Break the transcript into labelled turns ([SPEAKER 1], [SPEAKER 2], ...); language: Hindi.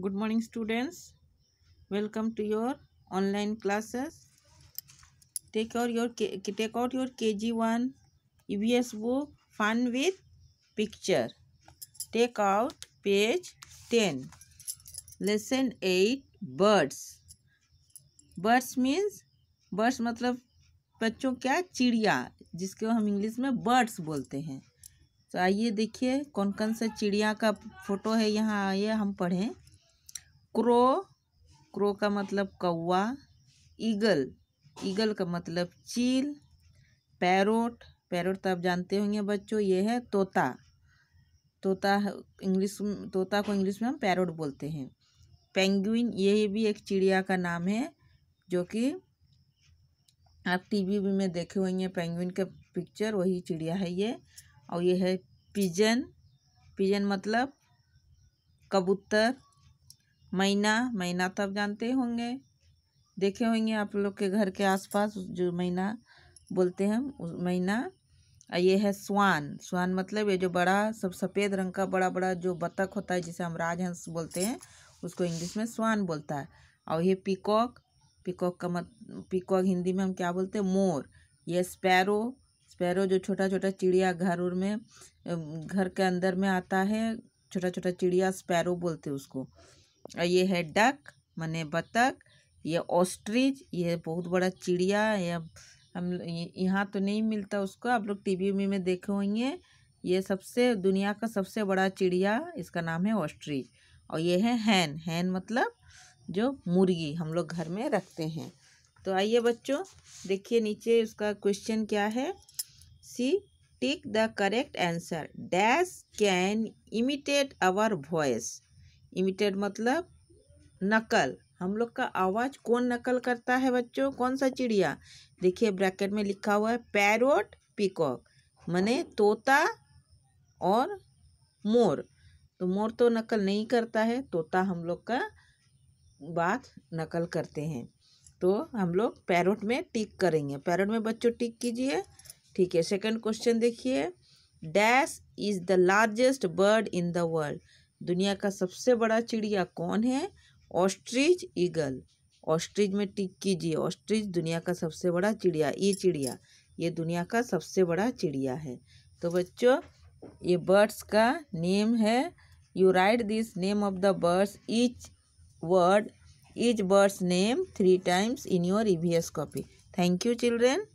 [SPEAKER 1] good morning students welcome to your online classes take out your take out your kg1 evs book fun with picture take out page 10 lesson 8 birds birds means birds मतलब बच्चों क्या चिड़िया जिसको हम इंग्लिश में बर्ड्स बोलते हैं तो आइए देखिए कौन कौन सा चिड़िया का फोटो है यहाँ आइए हम पढ़ें क्रो क्रो का मतलब कौवा ईगल ईगल का मतलब चील पैरोट पैरोट तो आप जानते होंगे बच्चों ये है तोता तोता इंग्लिश तोता को इंग्लिश में हम पैरोट बोलते हैं पेंगुइन ये भी एक चिड़िया का नाम है जो कि आप टीवी वी में देखे होंगे पेंगुइन का पिक्चर वही चिड़िया है ये और ये है पिजन पिजन मतलब कबूतर मैना मैना तो आप जानते होंगे देखे होंगे आप लोग के घर के आसपास जो मैना बोलते हैं उस मैना ये है स्वान स्वान मतलब ये जो बड़ा सब सफ़ेद रंग का बड़ा बड़ा जो बतख होता है जिसे हम राजहंस बोलते हैं उसको इंग्लिश में स्वान बोलता है और ये पिकॉक पिकॉक का मत पिकॉक हिंदी में हम क्या बोलते हैं मोर ये स्पैरो स्पैरो जो छोटा छोटा चिड़िया घर उर में घर के अंदर में आता है छोटा छोटा चिड़िया स्पैरो बोलते उसको और ये है डक मने बतख ये ऑस्ट्रिच ये बहुत बड़ा चिड़िया ये हम यहाँ तो नहीं मिलता उसको आप लोग टी वी में देखे होंगे ये सबसे दुनिया का सबसे बड़ा चिड़िया इसका नाम है ऑस्ट्रिच और ये है हैन हैन मतलब जो मुर्गी हम लोग घर में रखते हैं तो आइए बच्चों देखिए नीचे उसका क्वेश्चन क्या है see tick the correct answer dash can imitate our voice imitate मतलब नकल हम लोग का आवाज़ कौन नकल करता है बच्चों कौन सा चिड़िया देखिए ब्रैकेट में लिखा हुआ है पैरोट पिकॉक माने तोता और मोर तो मोर तो नकल नहीं करता है तोता हम लोग का बात नकल करते हैं तो हम लोग पैरोट में टिक करेंगे पैरोट में बच्चों टिक कीजिए ठीक है सेकंड क्वेश्चन देखिए dash is the largest bird in the world दुनिया का सबसे बड़ा चिड़िया कौन है ऑस्ट्रिच ईगल ऑस्ट्रिच में टिक कीजिए ऑस्ट्रिच दुनिया का सबसे बड़ा चिड़िया ये चिड़िया ये दुनिया का सबसे बड़ा चिड़िया है तो बच्चों ये बर्ड्स का नेम है you write this name of the birds each word each birds name three times in your E V S copy thank you children